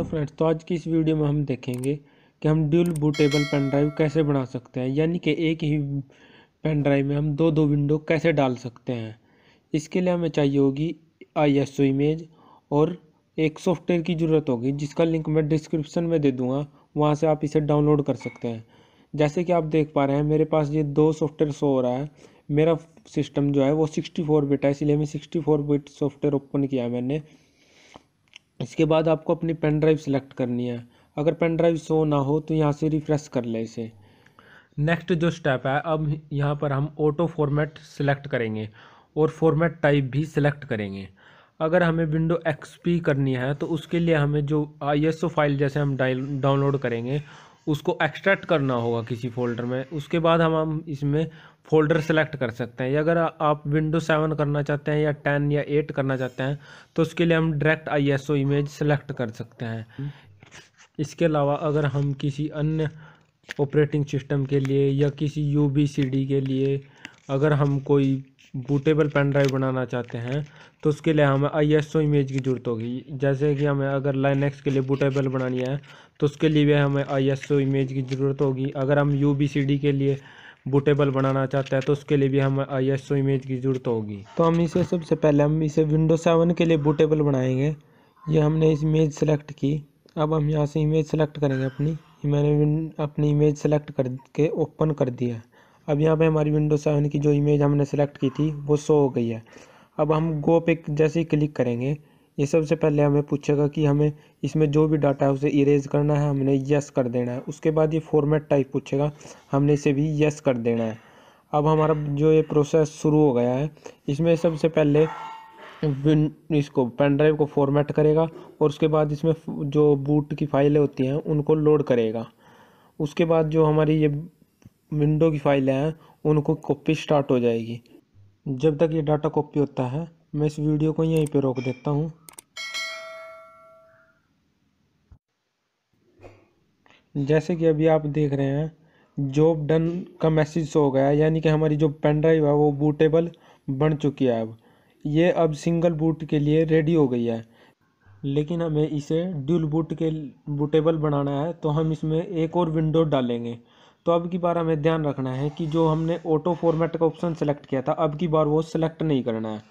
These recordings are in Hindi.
हेलो फ्रेंड्स तो आज की इस वीडियो में हम देखेंगे कि हम ड्यूल बूटेबल पेन ड्राइव कैसे बना सकते हैं यानी कि एक ही पेन ड्राइव में हम दो दो विंडो कैसे डाल सकते हैं इसके लिए हमें चाहिए होगी आई इमेज और एक सॉफ्टवेयर की ज़रूरत होगी जिसका लिंक मैं डिस्क्रिप्शन में दे दूँगा वहाँ से आप इसे डाउनलोड कर सकते हैं जैसे कि आप देख पा रहे हैं मेरे पास ये दो सॉफ्टवेयर शो हो रहा है मेरा सिस्टम जो है वो सिक्सटी फोर बिट है इसलिए मैं sixty four bit software open किया मैंने इसके बाद आपको अपनी पेन ड्राइव सेलेक्ट करनी है अगर पेन ड्राइव शो ना हो तो यहाँ से रिफ्रेश कर ले इसे नेक्स्ट जो स्टेप है अब यहाँ पर हम ऑटो फॉर्मेट सेलेक्ट करेंगे और फॉर्मेट टाइप भी सिलेक्ट करेंगे अगर हमें विंडो एक्सपी करनी है तो उसके लिए हमें जो आईएसओ फाइल जैसे हम डाउनलोड करेंगे उसको एक्सट्रैक्ट करना होगा किसी फोल्डर में उसके बाद हम हम इसमें फोल्डर सेलेक्ट कर सकते हैं अगर आप विंडो सेवन करना चाहते हैं या टेन या एट करना चाहते हैं तो उसके लिए हम डायरेक्ट आईएसओ इमेज सेलेक्ट कर सकते हैं इसके अलावा अगर हम किसी अन्य ऑपरेटिंग सिस्टम के लिए या किसी यू के लिए अगर हम कोई बूटेबल पेन ड्राइव बनाना चाहते हैं तो उसके लिए हमें आई एस ओ इमेज की ज़रूरत होगी जैसे कि हमें अगर लाइनेक्स के लिए बूटेबल बनानी है तो उसके लिए भी हमें आई एस ओ इमेज की ज़रूरत होगी अगर हम यू बी सी डी के लिए बूटेबल बनाना चाहते हैं तो उसके लिए भी हमें आई एस ओ इमेज की ज़रूरत होगी तो हम इसे सबसे पहले हम इसे विंडो सेवन के लिए बूटेबल बनाएंगे ये हमने इस इमेज सेलेक्ट की अब हम यहाँ से इमेज सेलेक्ट करेंगे अपनी मैंने अपनी इमेज सेलेक्ट करके ओपन कर दिया अब यहाँ पे हमारी विंडो सेवन की जो इमेज हमने सेलेक्ट की थी वो शो हो गई है अब हम गो पे जैसे ही क्लिक करेंगे ये सबसे पहले हमें पूछेगा कि हमें इसमें जो भी डाटा है उसे इरेज करना है हमने यस कर देना है उसके बाद ये फॉर्मेट टाइप पूछेगा हमने इसे भी यस कर देना है अब हमारा जो ये प्रोसेस शुरू हो गया है इसमें सबसे पहले इसको पेन ड्राइव को फॉर्मेट करेगा और उसके बाद इसमें जो बूट की फाइलें होती हैं उनको लोड करेगा उसके बाद जो हमारी ये विंडो की फाइलें हैं उनको कॉपी स्टार्ट हो जाएगी जब तक ये डाटा कॉपी होता है मैं इस वीडियो को यहीं पे रोक देता हूँ जैसे कि अभी आप देख रहे हैं जॉब डन का मैसेज हो गया यानी कि हमारी जो पेन ड्राइव है वो बूटेबल बन चुकी है अब ये अब सिंगल बूट के लिए रेडी हो गई है लेकिन हमें इसे ड्यूल बूट के बूटेबल बनाना है तो हम इसमें एक और विंडो डालेंगे तो अब की बार हमें ध्यान रखना है कि जो हमने ऑटो फॉर्मेट का ऑप्शन सेलेक्ट किया था अब की बार वो सिलेक्ट नहीं करना है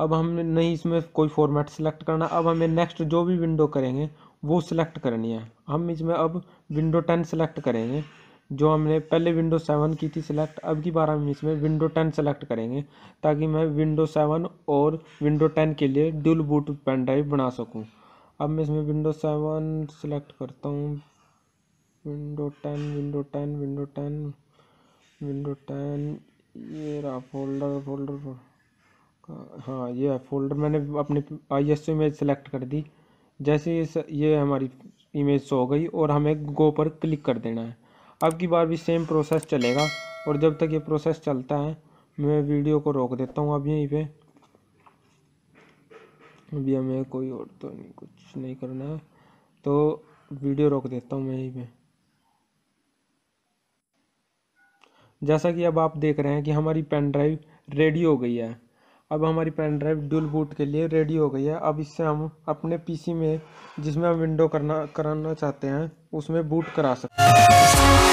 अब हमने नहीं इसमें कोई फॉर्मेट सेलेक्ट करना अब हमें नेक्स्ट जो भी विंडो करेंगे वो सिलेक्ट करनी है हम इसमें अब विंडो टेन सेलेक्ट करेंगे जो हमने पहले विंडो सेवन की थी सिलेक्ट अब की बार हम इसमें विंडो टेन सेलेक्ट करेंगे ताकि मैं विंडो सेवन और विंडो टेन के लिए ड्यूल बूट पेन ड्राइव बना सकूं अब मैं इसमें विंडो सेवन सेलेक्ट करता हूँ window ten window ten window ten window ten ये रहा फोल्डर फोल्डर हाँ ये फोल्डर मैंने अपने आई एस इमेज सेलेक्ट कर दी जैसे ये ये हमारी इमेज सो गई और हमें गो पर क्लिक कर देना है अब की बार भी सेम प्रोसेस चलेगा और जब तक ये प्रोसेस चलता है मैं वीडियो को रोक देता हूँ अब यहीं पे अभी हमें कोई और तो नहीं कुछ नहीं करना है तो वीडियो रोक देता हूँ मैं यहीं पर जैसा कि अब आप देख रहे हैं कि हमारी पेन ड्राइव रेडी हो गई है अब हमारी पेन ड्राइव डुल बूट के लिए रेडी हो गई है अब इससे हम अपने पीसी में जिसमें हम विंडो करना कराना चाहते हैं उसमें बूट करा सकते हैं